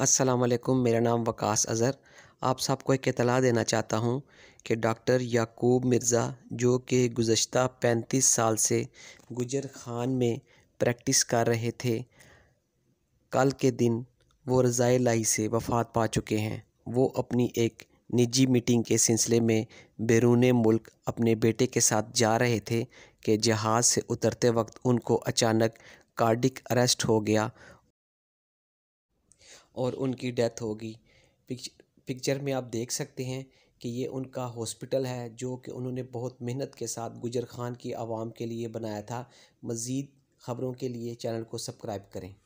वालेकुम मेरा नाम वकास अज़र आप सबको एक इतला देना चाहता हूँ कि डॉक्टर याकूब मिर्ज़ा जो कि गुज्त पैंतीस साल से गुजर खान में प्रैक्टिस कर रहे थे कल के दिन वो रज़ाए लाई से वफात पा चुके हैं वो अपनी एक निजी मीटिंग के सिलसिले में बैरून मुल्क अपने बेटे के साथ जा रहे थे कि जहाज़ से उतरते वक्त उनको अचानक कार्डिक अरेस्ट हो गया और उनकी डेथ होगी पिक्चर में आप देख सकते हैं कि ये उनका हॉस्पिटल है जो कि उन्होंने बहुत मेहनत के साथ गुजर खान की आवाम के लिए बनाया था मज़ीद ख़बरों के लिए चैनल को सब्सक्राइब करें